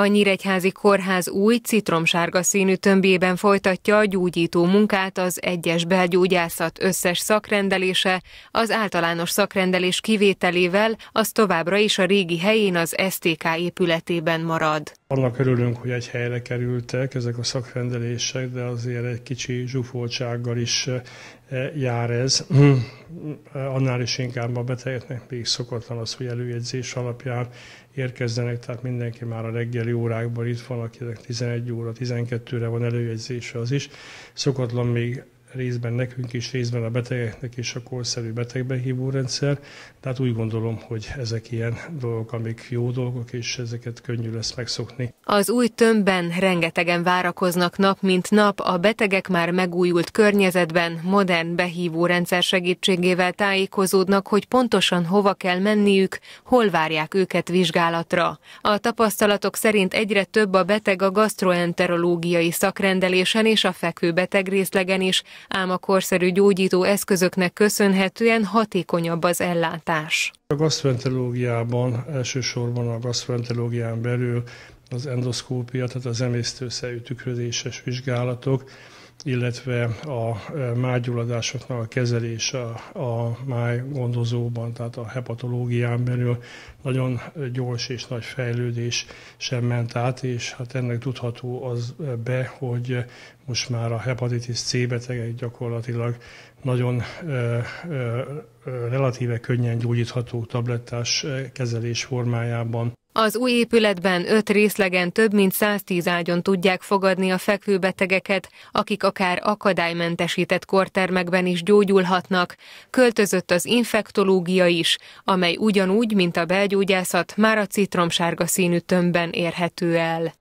A Nyíregyházi Kórház új, citromsárga színű tömbében folytatja a gyógyító munkát az egyes belgyógyászat összes szakrendelése, az általános szakrendelés kivételével, az továbbra is a régi helyén az STK épületében marad. Annak örülünk, hogy egy helyre kerültek ezek a szakrendelések, de azért egy kicsi zsúfoltsággal is eh, jár ez. Annál is inkább a betegeknek még szokatlan az, hogy előjegyzés alapján érkezzenek, tehát mindenki már a reggeli órákban itt van, akinek 11 óra, 12-re van előjegyzése az is. Szokatlan még részben nekünk is, részben a betegeknek is a korszerű betegbehívó rendszer. Tehát úgy gondolom, hogy ezek ilyen dolgok, amik jó dolgok, és ezeket könnyű lesz megszokni. Az új tömbben rengetegen várakoznak nap mint nap, a betegek már megújult környezetben, modern behívó rendszer segítségével tájékozódnak, hogy pontosan hova kell menniük, hol várják őket vizsgálatra. A tapasztalatok szerint egyre több a beteg a gastroenterológiai szakrendelésen és a beteg részlegen is, ám a korszerű gyógyító eszközöknek köszönhetően hatékonyabb az ellátás. A gasztroenterológiában, elsősorban a gasztroenterológián belül az endoszkópia, tehát az emésztőszerű tükrözéses vizsgálatok, illetve a mágyulladásoknak a kezelése a máj gondozóban, tehát a hepatológián belül nagyon gyors és nagy fejlődés sem ment át, és hát ennek tudható az be, hogy most már a hepatitis C betegek gyakorlatilag nagyon ö, ö, relatíve könnyen gyógyítható tablettás kezelés formájában az új épületben öt részlegen több mint 110 ágyon tudják fogadni a fekvőbetegeket, akik akár akadálymentesített kortermekben is gyógyulhatnak. Költözött az infektológia is, amely ugyanúgy, mint a belgyógyászat, már a citromsárga színű tömbben érhető el.